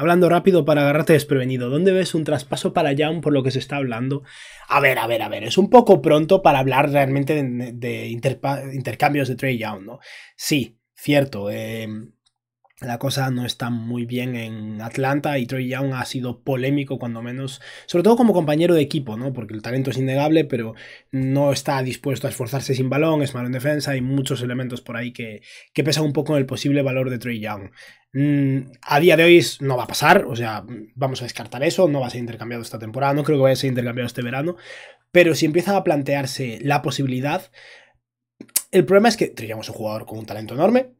Hablando rápido para agarrarte desprevenido, ¿dónde ves un traspaso para Young por lo que se está hablando? A ver, a ver, a ver, es un poco pronto para hablar realmente de, intercambios de trade Young, ¿no? Sí, cierto. Em, la cosa no está muy bien en Atlanta y Troy Young ha sido polémico cuando menos, sobre todo como compañero de equipo, ¿no? Porque el talento es innegable, pero no está dispuesto a esforzarse sin balón, es malo en defensa, hay muchos elementos por ahí que, que pesan un poco en el posible valor de Troy Young. Mm, a día de hoy no va a pasar, o sea, vamos a descartar eso, no va a ser intercambiado esta temporada, no creo que vaya a ser intercambiado este verano, pero si empieza a plantearse la posibilidad, el problema es que Young es un jugador con un talento enorme,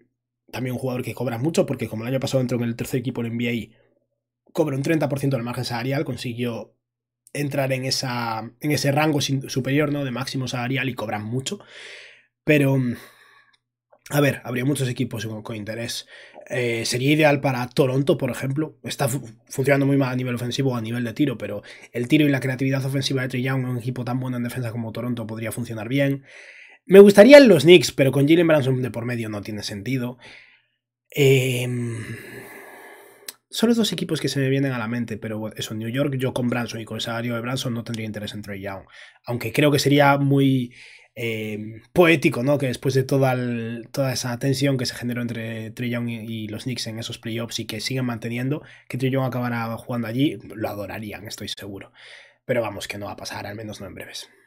también un jugador que cobra mucho, porque como el año pasado entró en el tercer equipo en NBA, cobra un 30% del margen salarial, consiguió entrar en, esa, en ese rango superior ¿no? de máximo salarial y cobran mucho. Pero, a ver, habría muchos equipos con, interés. Eh, sería ideal para Toronto, por ejemplo. Está funcionando muy mal a nivel ofensivo o a nivel de tiro, pero el tiro y la creatividad ofensiva de en un equipo tan bueno en defensa como Toronto, podría funcionar bien. Me gustarían los Knicks, pero con Jalen Branson de por medio no tiene sentido. Em, son los dos equipos que se me vienen a la mente, pero eso, New York, yo con Branson y con el salario de Branson no tendría interés en Trey Young. Aunque creo que sería muy em, poético, ¿no? Que después de toda, toda esa tensión que se generó entre Trey Young y, los Knicks en esos playoffs y que siguen manteniendo, que Trey Young acabara jugando allí, lo adorarían, estoy seguro. Pero vamos, que no va a pasar, al menos no en breves.